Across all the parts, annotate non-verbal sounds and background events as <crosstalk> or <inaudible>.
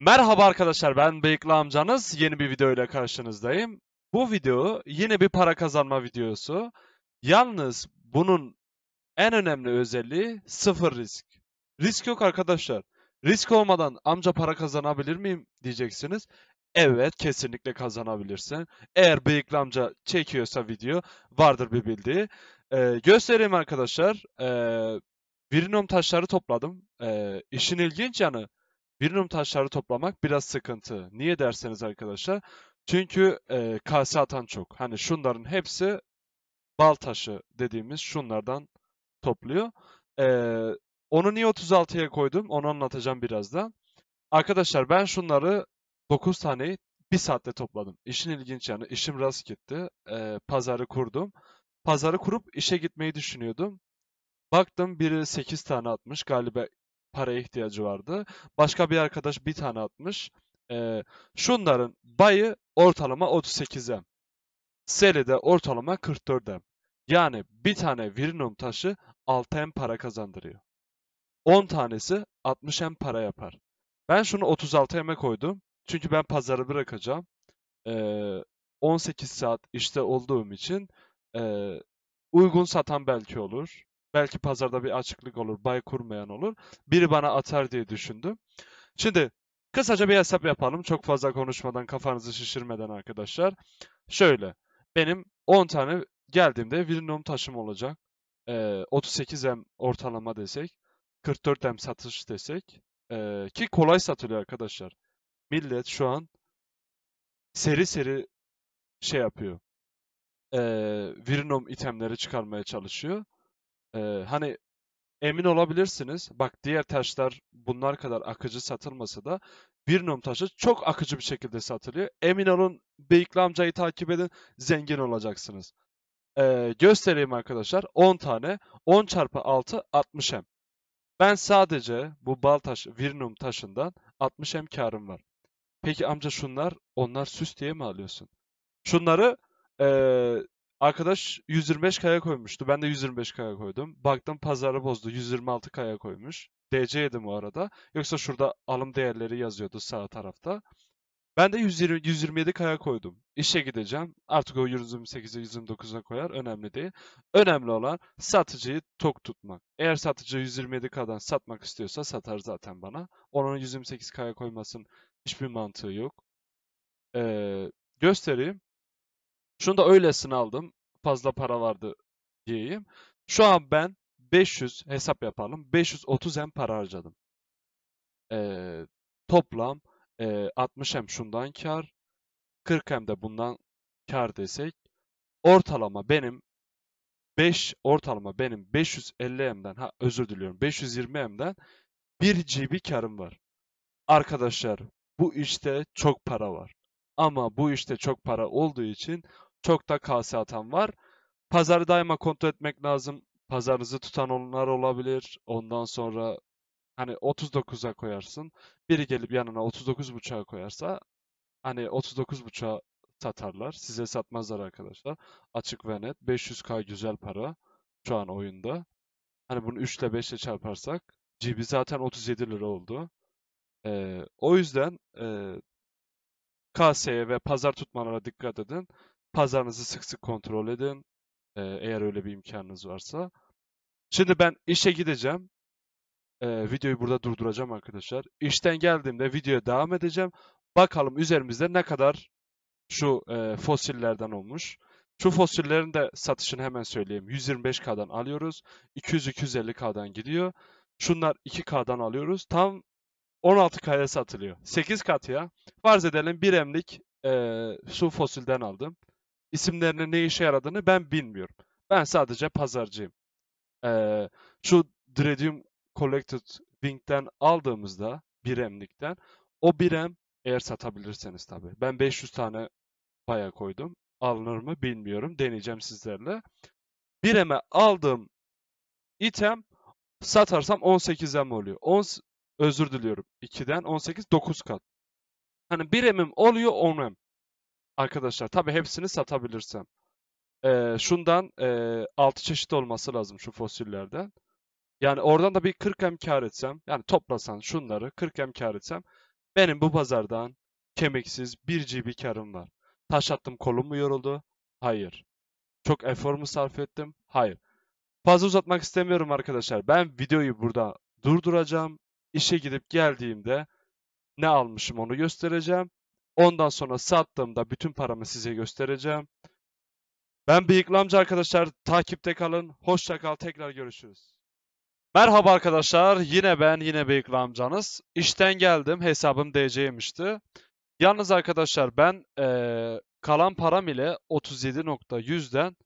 Merhaba arkadaşlar ben Bıyıklı amcanız yeni bir video ile karşınızdayım. Bu video yine bir para kazanma videosu. Yalnız bunun en önemli özelliği sıfır risk. Risk yok arkadaşlar. Risk olmadan amca para kazanabilir miyim diyeceksiniz. Evet kesinlikle kazanabilirsin. Eğer Bıyıklı amca çekiyorsa video vardır bir bildiği. Ee, göstereyim arkadaşlar. Ee, Virinom taşları topladım. Ee, işin ilginç yanı Birinum taşları toplamak biraz sıkıntı. Niye derseniz arkadaşlar. Çünkü e, kase atan çok. Hani şunların hepsi bal taşı dediğimiz şunlardan topluyor. E, onu niye 36'ya koydum? Onu anlatacağım birazdan. Arkadaşlar ben şunları 9 taneyi bir saatte topladım. İşin ilginç yani. işim rast gitti. E, pazarı kurdum. Pazarı kurup işe gitmeyi düşünüyordum. Baktım biri 8 tane atmış. Galiba paraya ihtiyacı vardı. Başka bir arkadaş bir tane atmış. E, şunların bayı ortalama 38'e. Seli de ortalama 44'e. Yani bir tane Virinum taşı 6M para kazandırıyor. 10 tanesi 60M para yapar. Ben şunu 36M'e koydum. Çünkü ben pazarı bırakacağım. Ee, 18 saat işte olduğum için e, uygun satan belki olur. Belki pazarda bir açıklık olur, bay kurmayan olur. Biri bana atar diye düşündüm. Şimdi kısaca bir hesap yapalım. Çok fazla konuşmadan, kafanızı şişirmeden arkadaşlar. Şöyle, benim 10 tane geldiğimde Viridium taşım olacak. Ee, 38 M ortalama desek, 44 M satış desek. Ee, ki kolay satılıyor arkadaşlar. Millet şu an seri seri şey yapıyor. Ee, Viridium itemleri çıkarmaya çalışıyor. Ee, hani emin olabilirsiniz. Bak diğer taşlar bunlar kadar akıcı satılmasa da bir num taşı çok akıcı bir şekilde satılıyor. Emin olun Beyikli amcayı takip edin. Zengin olacaksınız. Ee, göstereyim arkadaşlar. 10 tane. 10 çarpı 6 60 m. Ben sadece bu bal taş, virnum taşından 60 m karım var. Peki amca şunlar, onlar süs diye mi alıyorsun? Şunları e, Arkadaş 125 kaya koymuştu. Ben de 125 kaya koydum. Baktım pazarı bozdu. 126 kaya koymuş. DC yedim bu arada. Yoksa şurada alım değerleri yazıyordu sağ tarafta. Ben de 120, 127 kaya koydum. İşe gideceğim. Artık o 128'e 129'a koyar. Önemli değil. Önemli olan satıcıyı tok tutmak. Eğer satıcı 127 kadan satmak istiyorsa satar zaten bana. Onun 128 kaya koymasının hiçbir mantığı yok. Ee, göstereyim. Şunu da öylesine aldım. Fazla para vardı diyeyim. Şu an ben 500 hesap yapalım. 530 hem para harcadım. Ee, toplam e, 60 hem şundan kar. 40 hem de bundan kar desek. Ortalama benim 5 ortalama benim 550 hemden ha özür diliyorum 520 hemden 1 GB karım var. Arkadaşlar bu işte çok para var. Ama bu işte çok para olduğu için çok da kase atan var. Pazarı daima kontrol etmek lazım. Pazarınızı tutan onlar olabilir. Ondan sonra hani 39'a koyarsın. Biri gelip yanına 39.5'a koyarsa hani 39.5'a satarlar. Size satmazlar arkadaşlar. Açık ve net. 500k güzel para şu an oyunda. Hani bunu 3 ile 5 ile çarparsak GB zaten 37 lira oldu. Ee, o yüzden e, KS'ye ve pazar tutmalara dikkat edin. Pazarınızı sık sık kontrol edin. E, eğer öyle bir imkanınız varsa. Şimdi ben işe gideceğim. Ee, videoyu burada durduracağım arkadaşlar. İşten geldiğimde videoya devam edeceğim. Bakalım üzerimizde ne kadar şu e, fosillerden olmuş. Şu fosillerin de satışını hemen söyleyeyim. 125K'dan alıyoruz. 200-250K'dan gidiyor. Şunlar 2K'dan alıyoruz. Tam 16K'ya satılıyor. 8 kat ya. Farz edelim 1 emlik e, su fosilden aldım isimlerinin ne işe yaradığını ben bilmiyorum. Ben sadece pazarcıyım. Ee, şu Dredium Collected Wing'den aldığımızda biremlikten, o birem eğer satabilirseniz tabii. Ben 500 tane paya koydum. Alınır mı bilmiyorum. Deneyeceğim sizlerle. Bireme aldığım item satarsam 18M oluyor. 10, özür diliyorum. 2'den 18 9 kat. Hani biremim oluyor 10 em. Arkadaşlar tabii hepsini satabilirsem. Ee, şundan e, 6 çeşit olması lazım şu fosillerden. Yani oradan da bir 40M kar etsem, yani toplasan şunları 40M kar etsem, benim bu pazardan kemiksiz 1 GB karım var. Taş attım kolum mu yoruldu? Hayır. Çok efor mu sarf ettim? Hayır. Fazla uzatmak istemiyorum arkadaşlar. Ben videoyu burada durduracağım. İşe gidip geldiğimde ne almışım onu göstereceğim. Ondan sonra sattığımda bütün paramı size göstereceğim. Ben Bıyıklamcı arkadaşlar. Takipte kalın. Hoşça kal. Tekrar görüşürüz. Merhaba arkadaşlar. Yine ben, yine Bıyıklamcanız. İşten geldim. Hesabım DC'ymişti. Yalnız arkadaşlar ben ee, kalan param ile 37.100'den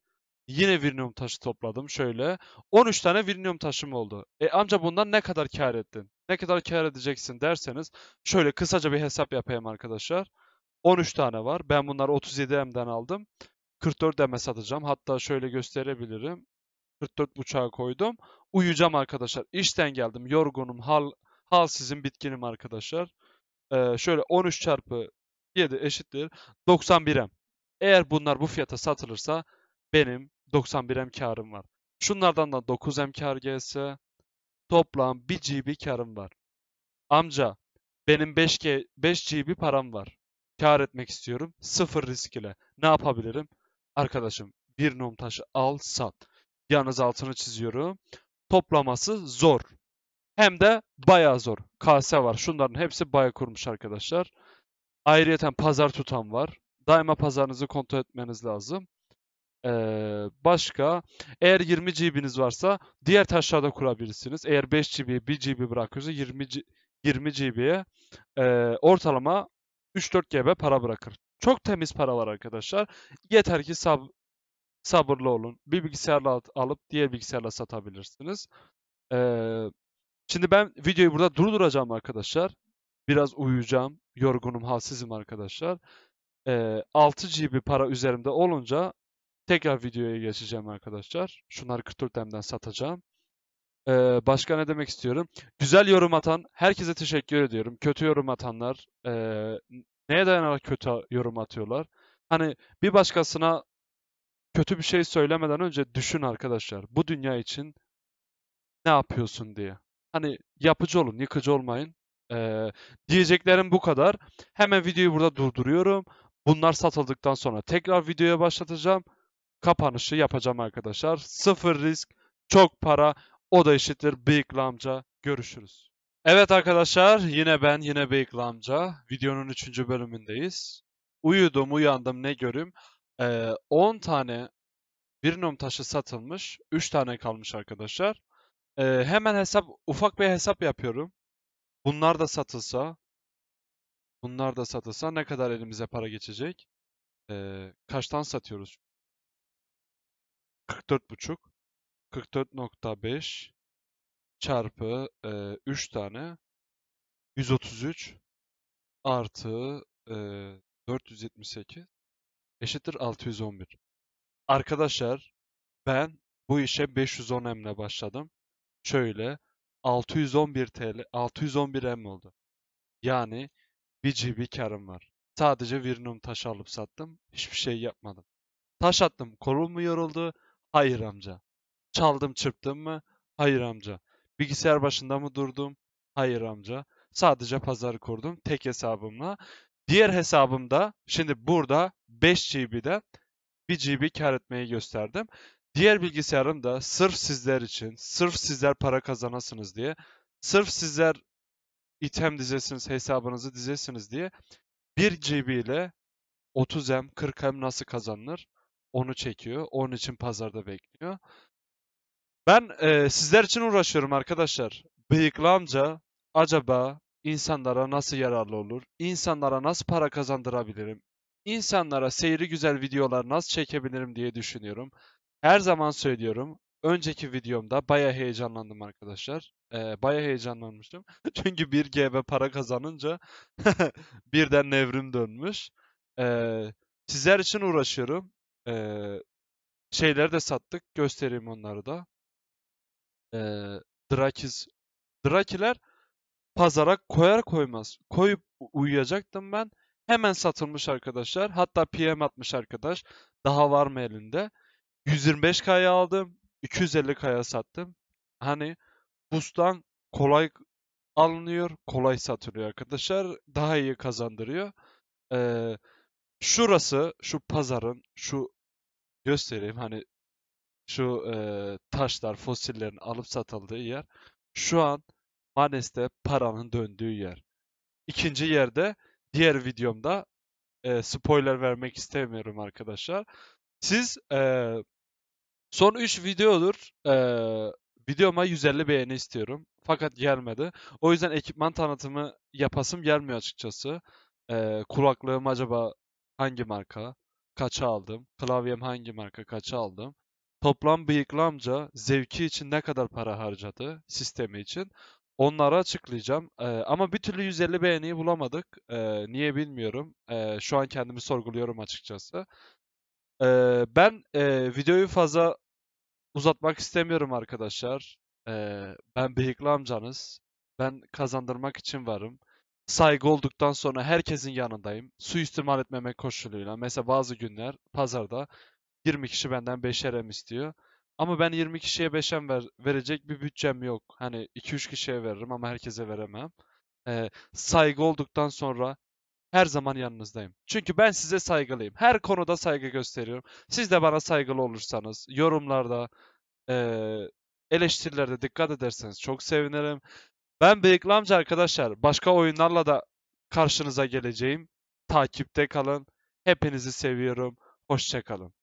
yine Virnium taşı topladım. Şöyle 13 tane Virnium taşım oldu. E amca bundan ne kadar kar ettin? Ne kadar kar edeceksin derseniz şöyle kısaca bir hesap yapayım arkadaşlar. 13 tane var. Ben bunları 37M'den aldım. 44M'e satacağım. Hatta şöyle gösterebilirim. 44 buçağa koydum. Uyuyacağım arkadaşlar. İşten geldim. Yorgunum. Hal, hal sizin bitkinim arkadaşlar. Ee, şöyle 13 çarpı 7 eşittir. 91M. Eğer bunlar bu fiyata satılırsa benim 91M karım var. Şunlardan da 9M kar gelse toplam 1 GB karım var. Amca benim 5G, 5 GB param var kar etmek istiyorum. Sıfır risk ile. Ne yapabilirim? Arkadaşım bir num taşı al sat. Yalnız altını çiziyorum. Toplaması zor. Hem de bayağı zor. Kase var. Şunların hepsi baya kurmuş arkadaşlar. Ayrıyeten pazar tutan var. Daima pazarınızı kontrol etmeniz lazım. Ee, başka eğer 20 GB'niz varsa diğer taşlarda kurabilirsiniz. Eğer 5 GB, 1 GB bırakıyorsa 20 20 GB'ye e, ortalama 3-4 GB para bırakır. Çok temiz para var arkadaşlar. Yeter ki sab sabırlı olun. Bir bilgisayarla alıp diğer bilgisayarla satabilirsiniz. Ee, şimdi ben videoyu burada durduracağım arkadaşlar. Biraz uyuyacağım. Yorgunum, halsizim arkadaşlar. Ee, 6 GB para üzerimde olunca tekrar videoya geçeceğim arkadaşlar. Şunları 44 satacağım. Ee, başka ne demek istiyorum? Güzel yorum atan herkese teşekkür ediyorum. Kötü yorum atanlar e, neye dayanarak kötü yorum atıyorlar? Hani bir başkasına kötü bir şey söylemeden önce düşün arkadaşlar. Bu dünya için ne yapıyorsun diye. Hani yapıcı olun, yıkıcı olmayın. Ee, diyeceklerim bu kadar. Hemen videoyu burada durduruyorum. Bunlar satıldıktan sonra tekrar videoya başlatacağım. Kapanışı yapacağım arkadaşlar. Sıfır risk, çok para. O da eşittir Bıyıklı amca. Görüşürüz. Evet arkadaşlar yine ben yine Bıyıklı amca. Videonun 3. bölümündeyiz. Uyudum uyandım ne görüm. Ee, 10 tane Birnum taşı satılmış. 3 tane kalmış arkadaşlar. Ee, hemen hesap ufak bir hesap yapıyorum. Bunlar da satılsa bunlar da satılsa ne kadar elimize para geçecek? Ee, kaçtan satıyoruz? 44,5 44.5 çarpı e, 3 tane 133 artı e, 478 eşittir 611. Arkadaşlar ben bu işe 510 emle başladım. Şöyle 611 TL 611 em oldu. Yani bir GB karım var. Sadece Virnum taş alıp sattım. Hiçbir şey yapmadım. Taş attım. Kolum mu yoruldu? Hayır amca. Çaldım çırptım mı? Hayır amca. Bilgisayar başında mı durdum? Hayır amca. Sadece pazarı kurdum tek hesabımla. Diğer hesabımda şimdi burada 5 GB'de 1 GB kar etmeyi gösterdim. Diğer bilgisayarım da sırf sizler için, sırf sizler para kazanasınız diye, sırf sizler item dizesiniz, hesabınızı dizesiniz diye 1 GB ile 30M, 40M nasıl kazanılır onu çekiyor. Onun için pazarda bekliyor. Ben e, sizler için uğraşıyorum arkadaşlar. Bıyıklı amca acaba insanlara nasıl yararlı olur? İnsanlara nasıl para kazandırabilirim? İnsanlara seyri güzel videolar nasıl çekebilirim diye düşünüyorum. Her zaman söylüyorum. Önceki videomda baya heyecanlandım arkadaşlar. Ee, baya heyecanlanmıştım. <laughs> Çünkü bir GB para kazanınca <laughs> birden nevrim dönmüş. Ee, sizler için uğraşıyorum. Ee, şeyleri de sattık. Göstereyim onları da e, Drakiz Drakiler pazara koyar koymaz koyup uyuyacaktım ben. Hemen satılmış arkadaşlar. Hatta PM atmış arkadaş. Daha var mı elinde? 125 kaya aldım. 250 kaya sattım. Hani bustan kolay alınıyor. Kolay satılıyor arkadaşlar. Daha iyi kazandırıyor. Ee, şurası, şu pazarın, şu göstereyim. Hani şu e, taşlar, fosillerin alıp satıldığı yer. Şu an Manes'te paranın döndüğü yer. İkinci yerde diğer videomda e, spoiler vermek istemiyorum arkadaşlar. Siz e, son 3 videodur e, videoma 150 beğeni istiyorum. Fakat gelmedi. O yüzden ekipman tanıtımı yapasım gelmiyor açıkçası. E, kulaklığım acaba hangi marka? Kaça aldım? Klavyem hangi marka? Kaça aldım? Toplam bıyıklı amca zevki için ne kadar para harcadı sistemi için. Onları açıklayacağım. Ee, ama bir türlü 150 beğeniyi bulamadık. Ee, niye bilmiyorum. Ee, şu an kendimi sorguluyorum açıkçası. Ee, ben e, videoyu fazla uzatmak istemiyorum arkadaşlar. Ee, ben bıyıklı amcanız. Ben kazandırmak için varım. Saygı olduktan sonra herkesin yanındayım. Su istimal etmemek koşuluyla. Mesela bazı günler pazarda 20 kişi benden 5'erem istiyor. Ama ben 20 kişiye 5'em ver, verecek bir bütçem yok. Hani 2-3 kişiye veririm ama herkese veremem. Ee, saygı olduktan sonra her zaman yanınızdayım. Çünkü ben size saygılıyım. Her konuda saygı gösteriyorum. Siz de bana saygılı olursanız, yorumlarda, e, eleştirilerde dikkat ederseniz çok sevinirim. Ben Bıyıklı Amca arkadaşlar. Başka oyunlarla da karşınıza geleceğim. Takipte kalın. Hepinizi seviyorum. Hoşçakalın.